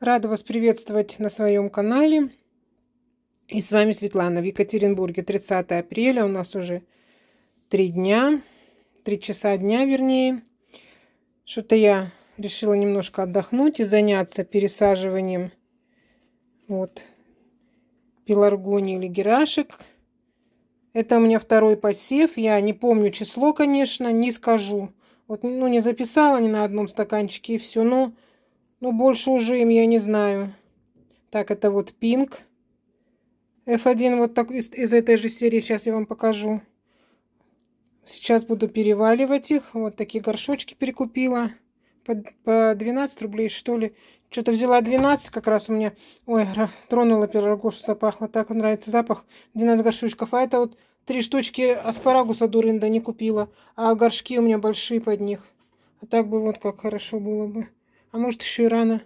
Рада вас приветствовать на своем канале. И с вами Светлана в Екатеринбурге. 30 апреля у нас уже три дня, три часа дня вернее. Что-то я решила немножко отдохнуть и заняться пересаживанием вот пеларгоний или герашек. Это у меня второй посев. Я не помню число, конечно, не скажу. Вот, ну, не записала ни на одном стаканчике и все. Но но ну, больше уже им я не знаю. Так, это вот пинг. F1 вот так из, из этой же серии. Сейчас я вам покажу. Сейчас буду переваливать их. Вот такие горшочки перекупила. По, по 12 рублей, что ли. Что-то взяла 12 как раз у меня. Ой, тронула пирогошу, запахло. Так нравится запах. 12 горшочков. А это вот три штучки аспарагуса дурында не купила. А горшки у меня большие под них. А так бы вот как хорошо было бы. А может, еще и рано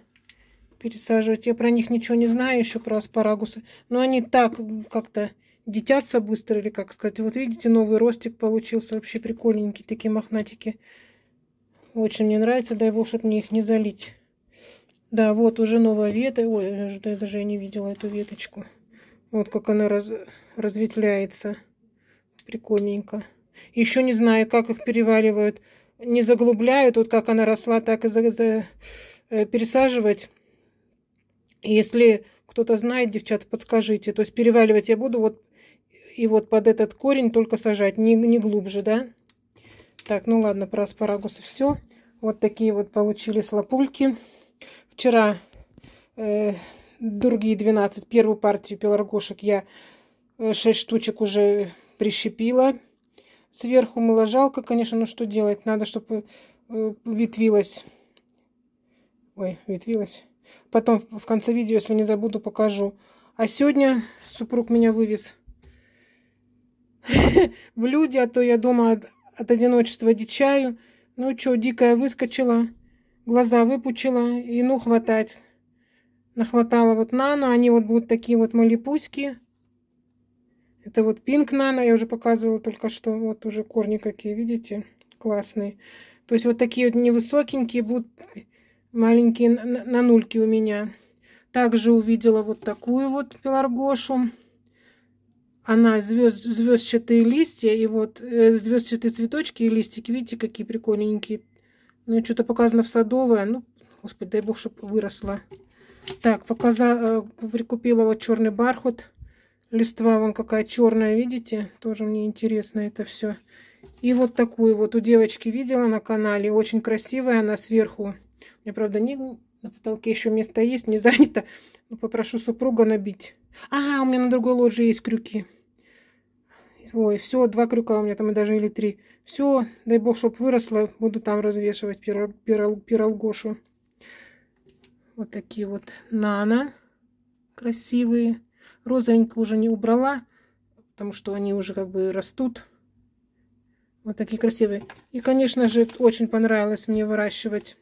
пересаживать. Я про них ничего не знаю еще, про аспарагусы. Но они так как-то детятся быстро, или как сказать. Вот видите, новый ростик получился. Вообще прикольненький такие мохнатики. Очень мне нравится. Дай бог, чтобы мне их не залить. Да, вот уже новая ветвь. Ой, я даже не видела эту веточку. Вот как она раз... разветвляется. Прикольненько. Еще не знаю, как их переваривают не заглубляют, вот как она росла, так и за, за, э, пересаживать. Если кто-то знает, девчата, подскажите. То есть переваливать я буду вот и вот под этот корень только сажать, не, не глубже, да? Так, ну ладно, про аспарагусы все. Вот такие вот получились лапульки. Вчера э, другие 12, первую партию пеларгошек я 6 э, штучек уже прищепила. Сверху мыла жалко, конечно, но что делать? Надо, чтобы э, ветвилась. Ой, ветвилась. Потом в конце видео, если не забуду, покажу. А сегодня супруг меня вывез в люди, а то я дома от, от одиночества дичаю. Ну что, дикая выскочила, глаза выпучила, и ну хватать. Нахватала вот на, но они вот будут такие вот малипуськи. Это вот пинг нано, я уже показывала только что. Вот уже корни какие, видите? Классные. То есть вот такие вот невысокенькие будут маленькие на нульки у меня. Также увидела вот такую вот пеларгошу. Она звезд, звездчатые листья и вот э, звездчатые цветочки и листики. Видите, какие прикольненькие. Ну, что-то показано в садовое. Ну, господи, дай бог, чтобы выросла. Так, показа, э, прикупила вот черный бархат. Листва вон какая черная, видите? Тоже мне интересно это все. И вот такую вот у девочки видела на канале. Очень красивая она сверху. Мне, правда, не, на потолке еще место есть, не занято. Но ну, попрошу супруга набить. Ага, у меня на другой лоджии есть крюки. Ой, все, два крюка у меня там и даже или три. Все, дай бог, чтоб выросла, буду там развешивать пирол, пирол, пиролгошу. Вот такие вот нано красивые. Розовенькую уже не убрала, потому что они уже как бы растут. Вот такие красивые. И, конечно же, очень понравилось мне выращивать,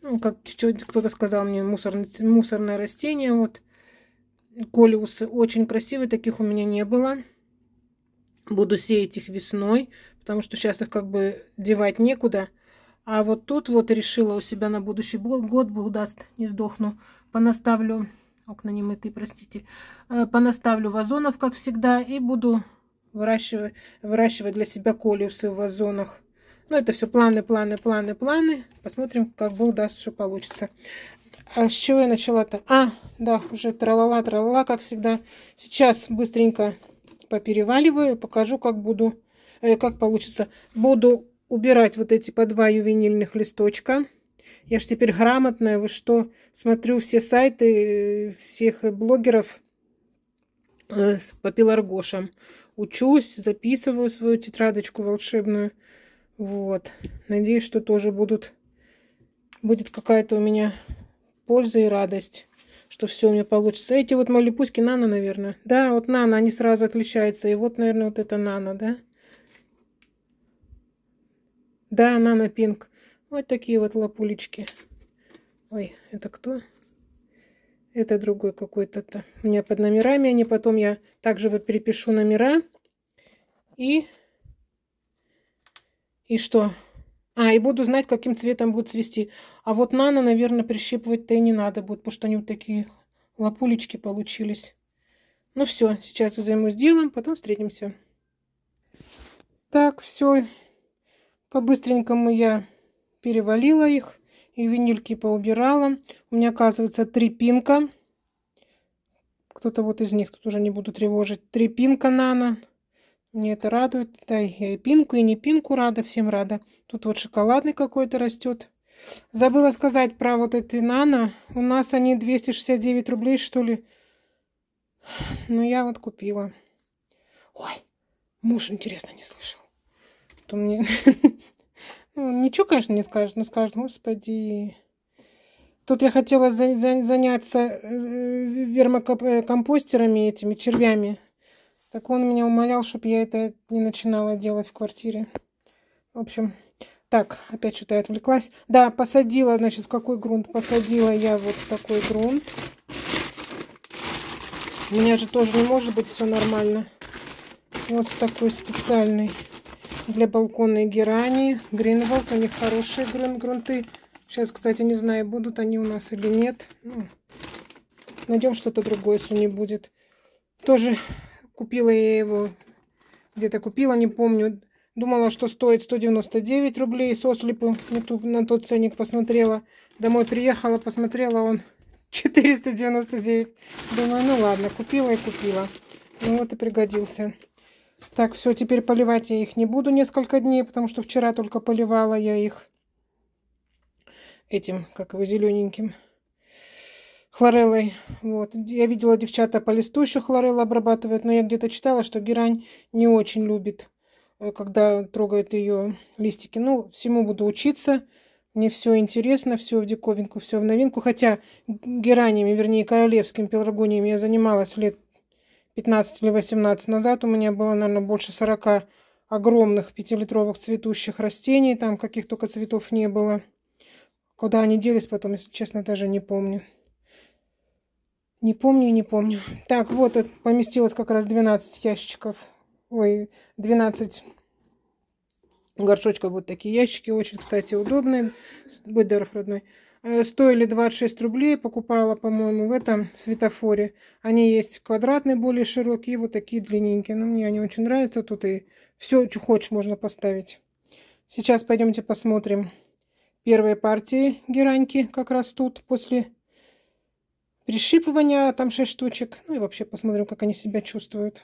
ну, как кто-то сказал мне, мусорное, мусорное растение, вот. Колиусы очень красивые, таких у меня не было. Буду сеять их весной, потому что сейчас их как бы девать некуда. А вот тут вот решила у себя на будущий год, Бог даст, не сдохну, понаставлю окна не мытые, простите, э, понаставлю вазонов, как всегда, и буду выращивать, выращивать для себя колиусы в вазонах. Но ну, это все планы, планы, планы, планы. Посмотрим, как Бог даст, что получится. А с чего я начала-то? А, да, уже тралала, тралала, как всегда. Сейчас быстренько попереваливаю, покажу, как буду, э, как получится. Буду убирать вот эти по два ювенильных листочка. Я же теперь грамотная, вы что? Смотрю все сайты э, всех блогеров э, по пеларгошам. Учусь, записываю свою тетрадочку волшебную. Вот. Надеюсь, что тоже будут, будет какая-то у меня польза и радость, что все у меня получится. Эти вот малипуськи нано, наверное. Да, вот нано, они сразу отличаются. И вот, наверное, вот это нано, да? Да, нано пинг. Вот такие вот лапулечки. Ой, это кто? Это другой какой-то. У меня под номерами они. Потом я также вот перепишу номера. И... И что? А, и буду знать, каким цветом будут цвести. А вот нано, наверное, прищипывать-то и не надо будет, потому что они вот такие лапулечки получились. Ну все, сейчас я займусь делом, потом встретимся. Так, все. По-быстренькому я перевалила их и винильки поубирала. У меня, оказывается, три пинка. Кто-то вот из них тут уже не буду тревожить. Три пинка нано. Мне это радует. Да, я и пинку, и не пинку рада, всем рада. Тут вот шоколадный какой-то растет. Забыла сказать про вот эти нано. У нас они 269 рублей, что ли. Но ну, я вот купила. Ой, муж, интересно, не слышал. То мне Он ну, ничего, конечно, не скажет, но скажет, господи. Тут я хотела за за заняться э, вермокомпостерами, э, этими червями. Так он меня умолял, чтобы я это не начинала делать в квартире. В общем, так, опять что-то я отвлеклась. Да, посадила, значит, в какой грунт? Посадила я вот в такой грунт. У меня же тоже не может быть все нормально. Вот с такой специальной для балконной герани. Гринволд, у них хорошие грун грунты. Сейчас, кстати, не знаю, будут они у нас или нет. Ну, найдем что-то другое, если не будет. Тоже купила я его, где-то купила, не помню. Думала, что стоит 199 рублей сослепу. на тот ценник посмотрела. Домой приехала, посмотрела, он 499. Думаю, ну ладно, купила и купила. Ну вот и пригодился. Так, все, теперь поливать я их не буду несколько дней, потому что вчера только поливала я их этим, как его, зелененьким хлореллой. Вот. Я видела, девчата по листу еще хлорелла обрабатывают, но я где-то читала, что герань не очень любит, э, когда трогает ее листики. Ну, всему буду учиться. Мне все интересно, все в диковинку, все в новинку. Хотя геранями, вернее, королевским пеларгониями я занималась лет 15 или 18 назад у меня было, наверное, больше 40 огромных пятилитровых цветущих растений. Там каких только цветов не было. Куда они делись потом, если честно, даже не помню. Не помню, не помню. Так, вот э, поместилось как раз 12 ящиков. Ой, 12 горшочков. Вот такие ящики. Очень, кстати, удобные. Будь родной. Э, стоили 26 рублей. Покупала, по-моему, в этом светофоре. Они есть квадратные, более широкие, вот такие длинненькие. Но ну, мне они очень нравятся. Тут и все, что хочешь, можно поставить. Сейчас пойдемте посмотрим первые партии гераньки как раз тут после пришипывания. Там 6 штучек. Ну и вообще посмотрим, как они себя чувствуют.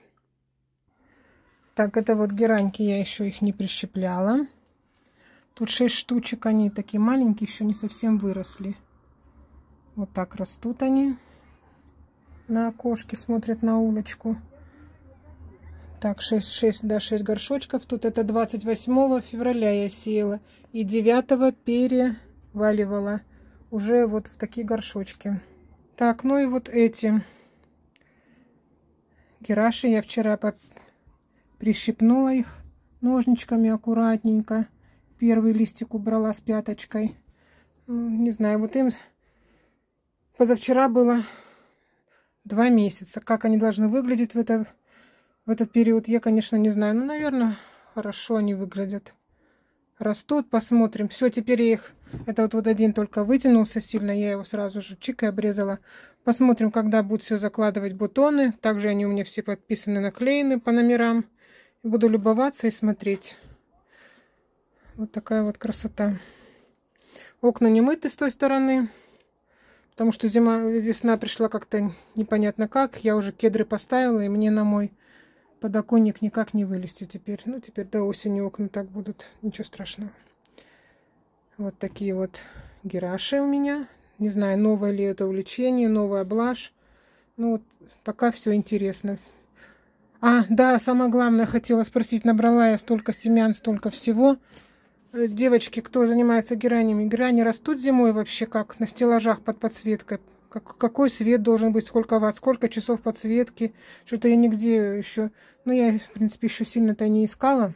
Так, это вот гераньки я еще их не прищепляла. Тут 6 штучек, они такие маленькие, еще не совсем выросли. Вот так растут они. На окошке смотрят на улочку. Так, 6, 6, да, 6 горшочков. Тут это 28 февраля я сеяла. И 9 переваливала. Уже вот в такие горшочки. Так, ну и вот эти. Гераши я вчера прищипнула их ножничками аккуратненько первый листик убрала с пяточкой. Ну, не знаю, вот им позавчера было два месяца. Как они должны выглядеть в, это, в этот период, я, конечно, не знаю. Но, ну, наверное, хорошо они выглядят. Растут, посмотрим. Все, теперь я их... Это вот, вот один только вытянулся сильно. Я его сразу же чик и обрезала. Посмотрим, когда будут все закладывать бутоны. Также они у меня все подписаны, наклеены по номерам. Буду любоваться и смотреть. Вот такая вот красота. Окна не мыты с той стороны, потому что зима, весна пришла как-то непонятно как. Я уже кедры поставила, и мне на мой подоконник никак не вылезти теперь. Ну, теперь до осени окна так будут, ничего страшного. Вот такие вот гераши у меня. Не знаю, новое ли это увлечение, новая блажь. Ну, вот пока все интересно. А, да, самое главное, хотела спросить, набрала я столько семян, столько всего девочки, кто занимается геранями, герани растут зимой вообще как на стеллажах под подсветкой? Как, какой свет должен быть, сколько ватт, сколько часов подсветки? Что-то я нигде еще... Ну, я, в принципе, еще сильно-то не искала.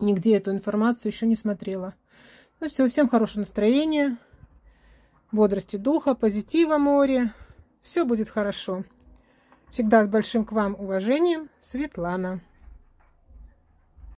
Нигде эту информацию еще не смотрела. Ну все, всем хорошего настроения, бодрости духа, позитива море. Все будет хорошо. Всегда с большим к вам уважением, Светлана.